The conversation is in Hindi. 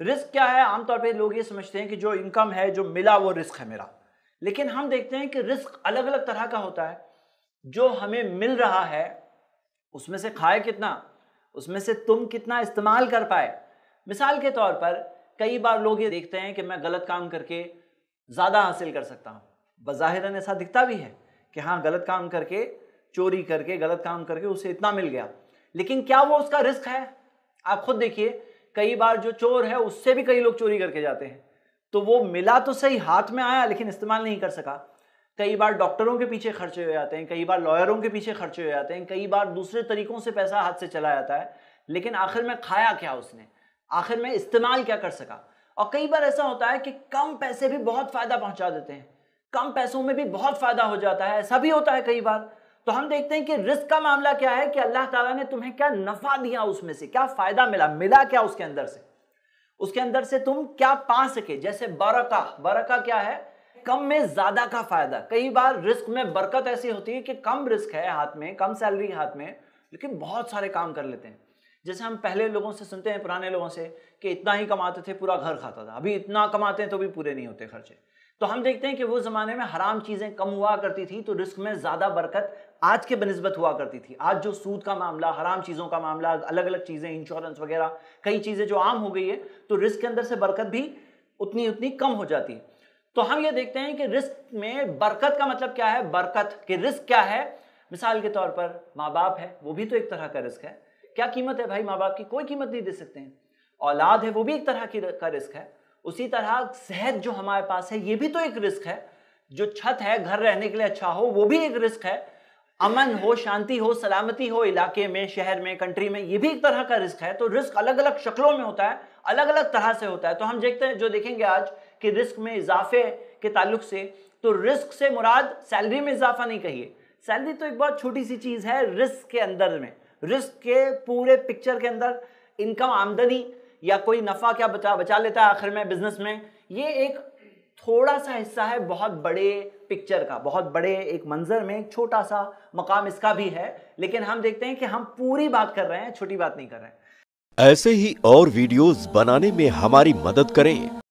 रिस्क क्या है आमतौर पे लोग ये समझते हैं कि जो इनकम है जो मिला वो रिस्क है मेरा लेकिन हम देखते हैं कि रिस्क अलग अलग तरह का होता है जो हमें मिल रहा है उसमें से खाए कितना उसमें से तुम कितना इस्तेमाल कर पाए मिसाल के तौर पर कई बार लोग ये देखते हैं कि मैं गलत काम करके ज़्यादा हासिल कर सकता हूँ बज़ाहिरन ऐसा दिखता भी है कि हाँ गलत काम करके चोरी करके गलत काम करके उसे इतना मिल गया लेकिन क्या वो उसका रिस्क है आप खुद देखिए कई बार जो चोर है उससे भी कई लोग चोरी करके जाते हैं तो वो मिला तो सही हाथ में आया लेकिन इस्तेमाल नहीं कर सका कई बार डॉक्टरों के पीछे खर्चे हो जाते हैं कई बार लॉयरों के पीछे खर्चे हो जाते हैं कई बार दूसरे तरीकों से पैसा हाथ से चला जाता है लेकिन आखिर में खाया क्या उसने आखिर में इस्तेमाल क्या कर सका और कई बार ऐसा होता है कि कम पैसे भी बहुत फ़ायदा पहुंचा देते हैं कम पैसों में भी बहुत फ़ायदा हो जाता है ऐसा भी होता है कई बार तो हम देखते हैं कि रिस्क का मामला क्या है कि अल्लाह ताला ने तुम्हें क्या नफा दिया उसमें से क्या फायदा मिला मिला क्या उसके अंदर से उसके अंदर से तुम क्या पा सके जैसे बरका बरका क्या है कम में ज्यादा का फायदा कई बार रिस्क में बरकत ऐसी होती है कि कम रिस्क है हाथ में कम सैलरी हाथ में लेकिन बहुत सारे काम कर लेते हैं जैसे हम पहले लोगों से सुनते हैं पुराने लोगों से कि इतना ही कमाते थे पूरा घर खाता था अभी इतना कमाते हैं तो भी पूरे नहीं होते खर्चे तो हम देखते हैं कि वो ज़माने में हराम चीज़ें कम हुआ करती थी तो रिस्क में ज़्यादा बरकत आज के बनस्बत हुआ करती थी आज जो सूद का मामला हराम चीज़ों का मामला अलग अलग चीज़ें इंश्योरेंस वगैरह कई चीज़ें जो आम हो गई है तो रिस्क के अंदर से बरकत भी उतनी उतनी कम हो जाती है तो हम ये देखते हैं कि रिस्क में बरकत का मतलब क्या है बरकत कि रिस्क क्या है मिसाल के तौर पर माँ बाप है वो भी तो एक तरह का रिस्क है क्या कीमत है भाई माँ बाप की कोई कीमत नहीं दे सकते हैं औलाद है वो भी एक तरह की का रिस्क है उसी तरह सेहत जो हमारे पास है ये भी तो एक रिस्क है जो छत है घर रहने के लिए अच्छा हो वो भी एक रिस्क है अमन हो शांति हो सलामती हो इलाके में शहर में कंट्री में ये भी एक तरह का रिस्क है तो रिस्क अलग अलग शक्लों में होता है अलग अलग तरह से होता है तो हम देखते हैं जो देखेंगे आज कि रिस्क में इजाफे के ताल्लुक से तो रिस्क से मुराद सैलरी में इजाफा नहीं कहिए सैलरी तो एक बहुत छोटी सी चीज़ है रिस्क के अंदर में रिस्क के पूरे पिक्चर के अंदर इनकम आमदनी या कोई नफ़ा क्या बचा बचा लेता है आखिर में बिजनेस में ये एक थोड़ा सा हिस्सा है बहुत बड़े पिक्चर का बहुत बड़े एक मंजर में एक छोटा सा मकाम इसका भी है लेकिन हम देखते हैं कि हम पूरी बात कर रहे हैं छोटी बात नहीं कर रहे हैं ऐसे ही और वीडियोस बनाने में हमारी मदद करें